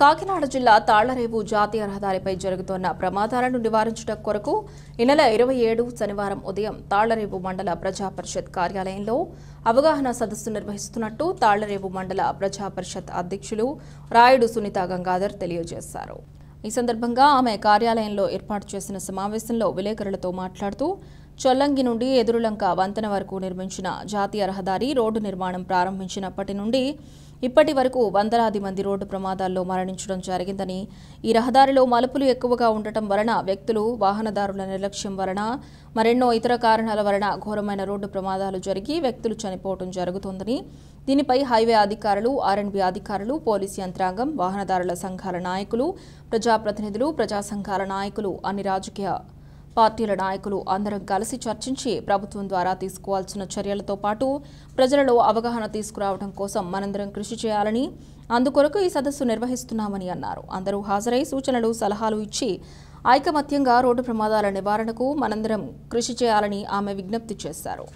కాకినాడ జిల్లా తాళ్లరేవు జాతీయ రహదారిపై జరుగుతున్న ప్రమాదాలను నివారించడం కొరకు ఈ నెల ఇరవై ఏడు శనివారం ఉదయం తాళ్లరేవు మండల ప్రజా పరిషత్ కార్యాలయంలో అవగాహన సదస్సు నిర్వహిస్తున్నట్టు తాళ్లరేవు మండల ప్రజా పరిషత్ అధ్యక్షులు రాయుడు సునీత గంగాధర్ తెలియజేశారు ఈ సందర్భంగా ఆమె కార్యాలయంలో ఏర్పాటు చేసిన సమావేశంలో విలేకరులతో మాట్లాడుతూ చొల్లంగి నుండి ఎదురులంక వంతెన వరకు నిర్మించిన జాతీయ రహదారి రోడ్డు నిర్మాణం ప్రారంభించినప్పటి నుండి ఇప్పటి వరకు వందలాది మంది రోడ్డు ప్రమాదాల్లో మరణించడం జరిగిందని ఈ రహదారిలో మలుపులు ఎక్కువగా ఉండటం వలన వ్యక్తులు వాహనదారుల నిర్లక్ష్యం వలన మరెన్నో ఇతర కారణాల వలన ఘోరమైన రోడ్డు ప్రమాదాలు జరిగి వ్యక్తులు చనిపోవడం జరుగుతోందని దీనిపై హైవే అధికారులు ఆర్ఎన్బి అధికారులు పోలీసు యంత్రాంగం వాహనదారుల సంఘాల నాయకులు ప్రజాప్రతినిధులు ప్రజా సంఘాల నాయకులు అన్ని రాజకీయ పార్టీల నాయకులు అందరం కలిసి చర్చించి ప్రభుత్వం ద్వారా తీసుకోవాల్సిన చర్యలతో పాటు ప్రజలలో అవగాహన తీసుకురావడం కోసం మనందరం కృషి చేయాలని అందుకొరకు ఈ సదస్సు నిర్వహిస్తున్నామని అన్నారు అందరూ హాజరై సూచనలు సలహాలు ఇచ్చి ఐకమత్యంగా రోడ్డు ప్రమాదాల నివారణకు మనందరం కృషి చేయాలని ఆమె విజ్ఞప్తి చేశారు